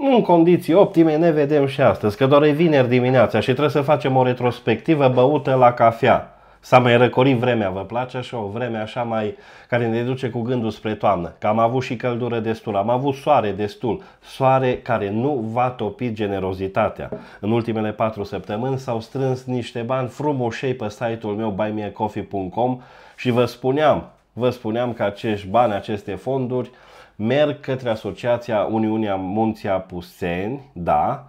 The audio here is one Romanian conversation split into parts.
nu în condiții optime, ne vedem și astăzi, că doar e vineri dimineața și trebuie să facem o retrospectivă băută la cafea. S-a mai răcorit vremea, vă place așa, o vreme așa mai care ne duce cu gândul spre toamnă. Că am avut și căldură destul, am avut soare destul, soare care nu va topi generozitatea. În ultimele patru săptămâni s-au strâns niște bani frumoșei pe site-ul meu buymeacoffee.com și vă spuneam, vă spuneam că acești bani, aceste fonduri merg către Asociația Uniunea Munții Apuseni, da,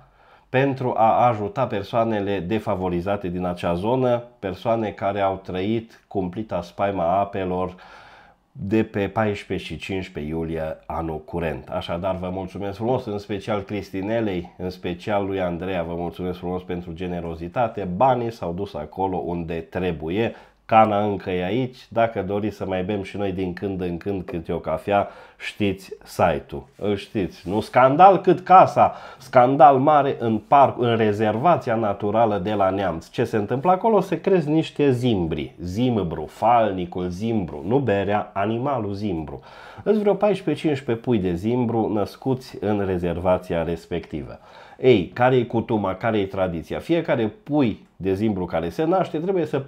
pentru a ajuta persoanele defavorizate din acea zonă, persoane care au trăit cumplita spaima apelor de pe 14 și 15 iulie anul curent. Așadar, vă mulțumesc frumos, în special Cristinelei, în special lui Andreea, vă mulțumesc frumos pentru generozitate. Banii s-au dus acolo unde trebuie Cana încă e aici, dacă doriți să mai bem și noi din când în când câte o cafea, știți site-ul. Îl știți, nu scandal cât casa, scandal mare în parc, în rezervația naturală de la Neamț. Ce se întâmplă acolo? Se crez niște zimbri, zimbru, falnicul zimbru, nu berea, animalul zimbru. Îți vreo 14-15 pui de zimbru născuți în rezervația respectivă. Ei, care e cutuma, care e tradiția? Fiecare pui de zimbru care se naște trebuie să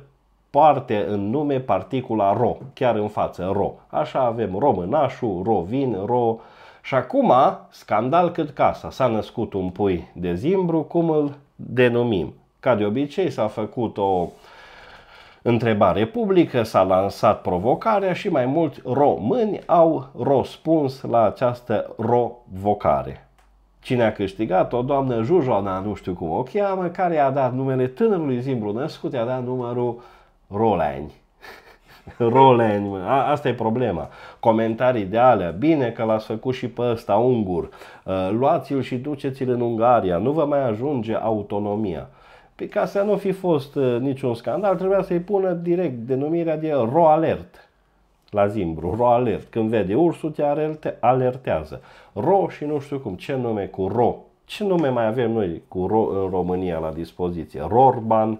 parte în nume particula ro, chiar în față, ro. Așa avem românașul, rovin, ro. Și acum, scandal cât casa, s-a născut un pui de zimbru, cum îl denumim? Ca de obicei s-a făcut o întrebare publică, s-a lansat provocarea și mai mulți români au răspuns la această rovocare. Cine a câștigat? O doamnă Jujona, nu știu cum o cheamă, care a dat numele tânărului zimbru născut, i-a dat numărul roleni. roleni, asta e problema. Comentarii de alea, bine că l-ați făcut și pe ăsta ungur, uh, luați-l și duceți-l în Ungaria, nu vă mai ajunge autonomia. Pe ca să nu fi fost uh, niciun scandal, trebuia să-i pună direct denumirea de roalert la zimbru, ro alert. Când vede ursul, te alerte, alertează. Ro și nu știu cum, ce nume cu ro? Ce nume mai avem noi cu ro în România la dispoziție? Rorban,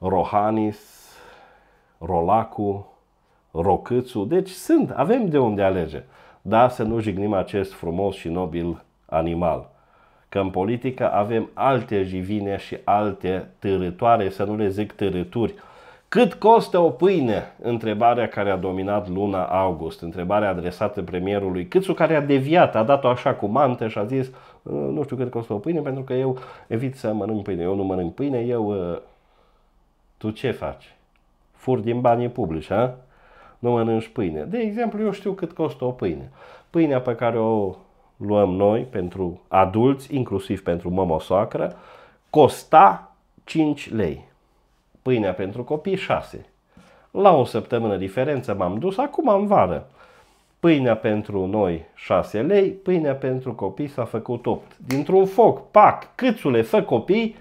Rohanis, Rolacu, Rocâțu. Deci sunt, avem de unde alege. Dar să nu jignim acest frumos și nobil animal. Că în politică avem alte jivine și alte târătoare, să nu le zic târături. Cât costă o pâine? Întrebarea care a dominat luna august, întrebarea adresată premierului Câțu, care a deviat, a dat-o așa cu mante și a zis ă, nu știu cât costă o pâine pentru că eu evit să mănânc pâine, eu nu mănânc pâine, eu ă, tu ce faci? Fur din banii publici, a? Nu mănânci pâine. De exemplu, eu știu cât costă o pâine. Pâinea pe care o luăm noi pentru adulți, inclusiv pentru mama soacră, costa 5 lei. Pâinea pentru copii 6. La o săptămână diferență m-am dus, acum în vară. Pâinea pentru noi 6 lei, pâinea pentru copii s-a făcut 8. Dintr-un foc, pac, câțule, fă copii,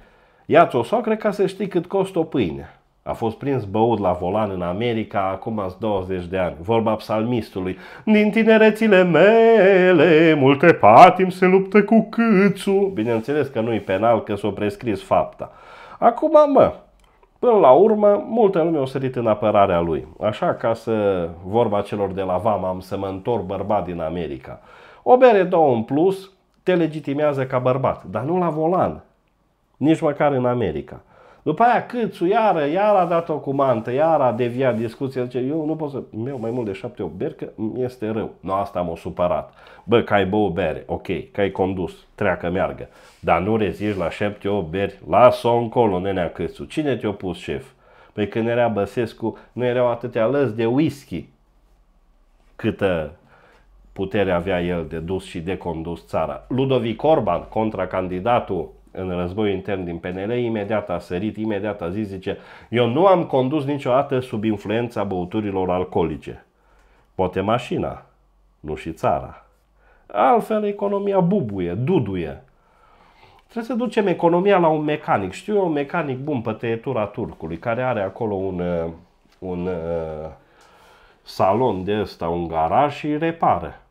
Ia-ți o soacră ca să știi cât costă o pâine. A fost prins băut la volan în America acum 20 de ani. Vorba psalmistului. Din tinerețile mele, multe patim se luptă cu câțu. Bineînțeles că nu-i penal că s-o prescris fapta. Acum, mă, până la urmă, multă lume o sărit în apărarea lui. Așa ca să, vorba celor de la Vama, am să mă întorc bărbat din America. O bere două în plus te legitimează ca bărbat, dar nu la volan nici măcar în America. După aia Câțu, iară, iar a dat o cumantă, iar a deviat discuția, zice, eu nu pot să, meu mai mult de șapte, o bere, că este rău. Nu, asta m-a supărat. Bă, că ai bă o bere, ok, că ai condus, treacă, meargă. Dar nu reziști la șapte, o beri, lasă o încolo, nenea Câțu. Cine te-a pus șef? Păi când era Băsescu, nu erau atâtea lăzi de whisky câtă putere avea el de dus și de condus țara. Ludovic Orban, contracandidatul în război intern din PNL, imediat a sărit, imediat a zis, zice, eu nu am condus niciodată sub influența băuturilor alcoolice. Poate mașina, nu și țara. Altfel, economia bubuie, duduie. Trebuie să ducem economia la un mecanic. Știu eu un mecanic bun pe tăietura turcului, care are acolo un, uh, un uh, salon de ăsta, un garaj și repară.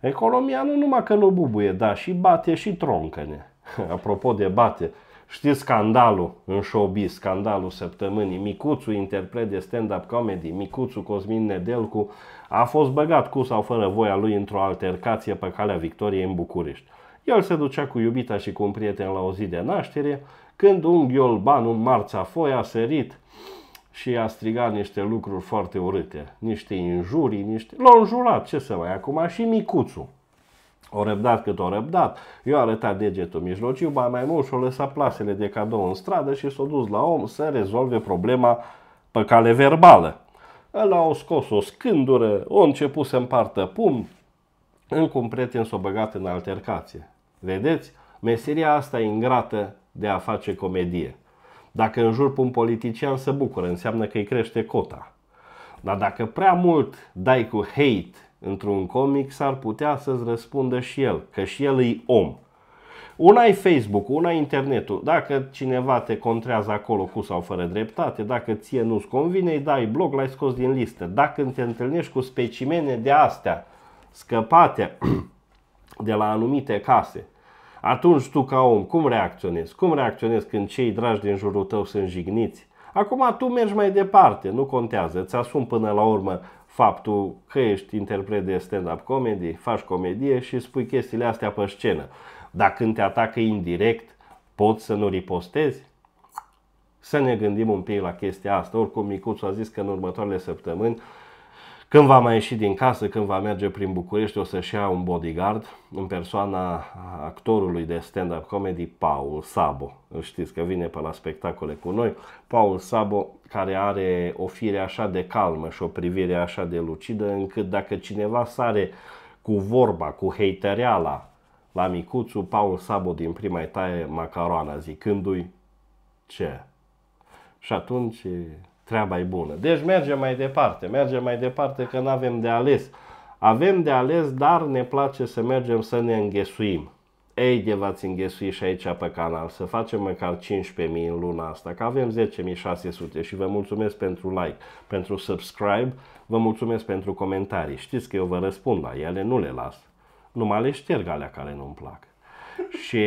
Economia nu numai că nu bubuie, dar și bate și troncăne. apropo de bate, știți scandalul în showbiz, scandalul săptămânii, Micuțu, interpret de stand-up comedy, Micuțu Cosmin Nedelcu, a fost băgat cu sau fără voia lui într-o altercație pe calea Victoriei în București. El se ducea cu iubita și cu un prieten la o zi de naștere, când un ghiolban, un marțafoi, a sărit și a strigat niște lucruri foarte urâte, niște injurii, niște... L-au înjurat, ce să mai, acum și micuțul. O răbdat cât o răbdat, eu arătat degetul mijlociu, ba mai mult și-o lăsat plasele de cadou în stradă și s-o dus la om să rezolve problema pe cale verbală. El au scos o scândură, o început să împartă pum, în un prieten s-o băgat în altercație. Vedeți? Meseria asta e ingrată de a face comedie. Dacă în jur pun politician se bucură, înseamnă că îi crește cota. Dar dacă prea mult dai cu hate într-un comic, s-ar putea să-ți răspundă și el, că și el e om. Una e facebook una e internetul. Dacă cineva te contrează acolo cu sau fără dreptate, dacă ție nu-ți convine, îi dai blog, l-ai scos din listă. Dacă te întâlnești cu specimene de astea scăpate de la anumite case, atunci tu ca om, cum reacționezi? Cum reacționezi când cei dragi din jurul tău sunt jigniți? Acum tu mergi mai departe, nu contează, îți asumi până la urmă faptul că ești interpret de stand-up comedy, faci comedie și spui chestiile astea pe scenă. Dar când te atacă indirect, poți să nu ripostezi? Să ne gândim un pic la chestia asta. Oricum, Micuțu a zis că în următoarele săptămâni când va mai ieși din casă, când va merge prin București, o să-și ia un bodyguard în persoana actorului de stand-up comedy Paul Sabo. Îl știți că vine pe la spectacole cu noi. Paul Sabo, care are o fire așa de calmă și o privire așa de lucidă, încât dacă cineva sare cu vorba, cu heitereala la micuțu, Paul Sabo din prima îi taie macaroana zicându-i ce? Și atunci treaba e bună. Deci mergem mai departe, mergem mai departe că nu avem de ales. Avem de ales, dar ne place să mergem să ne înghesuim. Ei de v-ați înghesui și aici pe canal, să facem măcar 15.000 în luna asta, că avem 10.600 și vă mulțumesc pentru like, pentru subscribe, vă mulțumesc pentru comentarii. Știți că eu vă răspund la ele, nu le las. Numai le șterg alea care nu-mi plac. și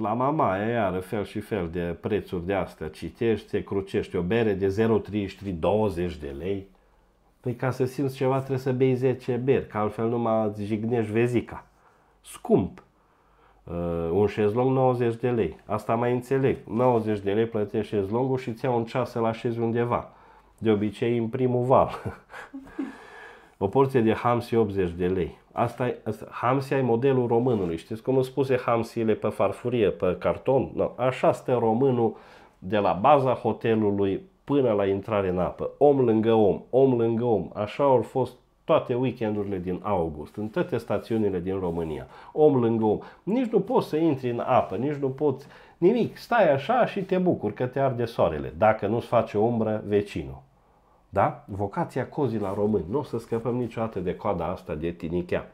la mama aia are fel și fel de prețuri de astea. Citești, te crucești o bere de 0,33, 20 de lei. Păi ca să simți ceva trebuie să bei 10 beri, că altfel nu mă jignești vezica. Scump. Uh, un șezlong 90 de lei. Asta mai înțeleg. 90 de lei plătești șezlongul și îți iau un ceas să-l așezi undeva. De obicei în primul val. o porție de hamsi 80 de lei. Asta, e, asta, Hamsia e modelul românului. Știți cum îmi spuse Hamsiile pe farfurie, pe carton? No, așa stă românul de la baza hotelului până la intrare în apă. Om lângă om, om lângă om. Așa au fost toate weekendurile din august, în toate stațiunile din România, om lângă om. Nici nu poți să intri în apă, nici nu poți nimic. Stai așa și te bucuri că te arde soarele, dacă nu-ți face umbră vecinul. Da? Vocația cozii la român. Nu o să scăpăm niciodată de coada asta de tinichea.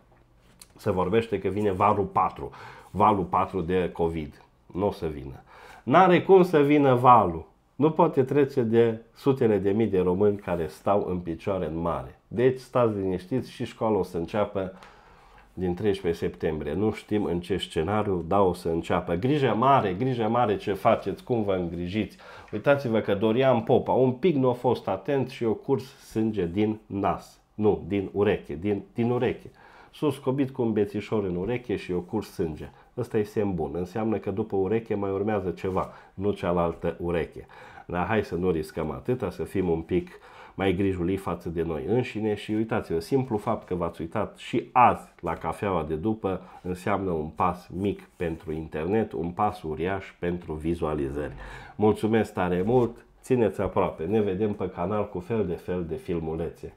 Se vorbește că vine valul 4, valul 4 de COVID. Nu o să vină. N-are cum să vină valul. Nu poate trece de sutele de mii de români care stau în picioare în mare. Deci stați liniștiți și școala o să înceapă din 13 septembrie. Nu știm în ce scenariu dau să înceapă. Grijă mare, grijă mare ce faceți, cum vă îngrijiți. Uitați-vă că Dorian Popa un pic nu a fost atent și o curs sânge din nas. Nu, din ureche, din, din ureche. S-a scobit cu un bețișor în ureche și o curs sânge. Ăsta e semn bun. Înseamnă că după ureche mai urmează ceva, nu cealaltă ureche. Dar hai să nu riscăm atâta, să fim un pic uh, mai grijulii față de noi înșine și uitați-vă, simplu fapt că v-ați uitat și azi la cafeaua de după înseamnă un pas mic pentru internet, un pas uriaș pentru vizualizări. Mulțumesc tare mult, țineți aproape, ne vedem pe canal cu fel de fel de filmulețe.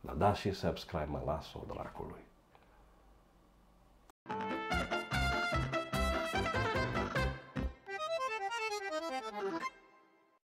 Dar da și subscribe, mă las-o dracului.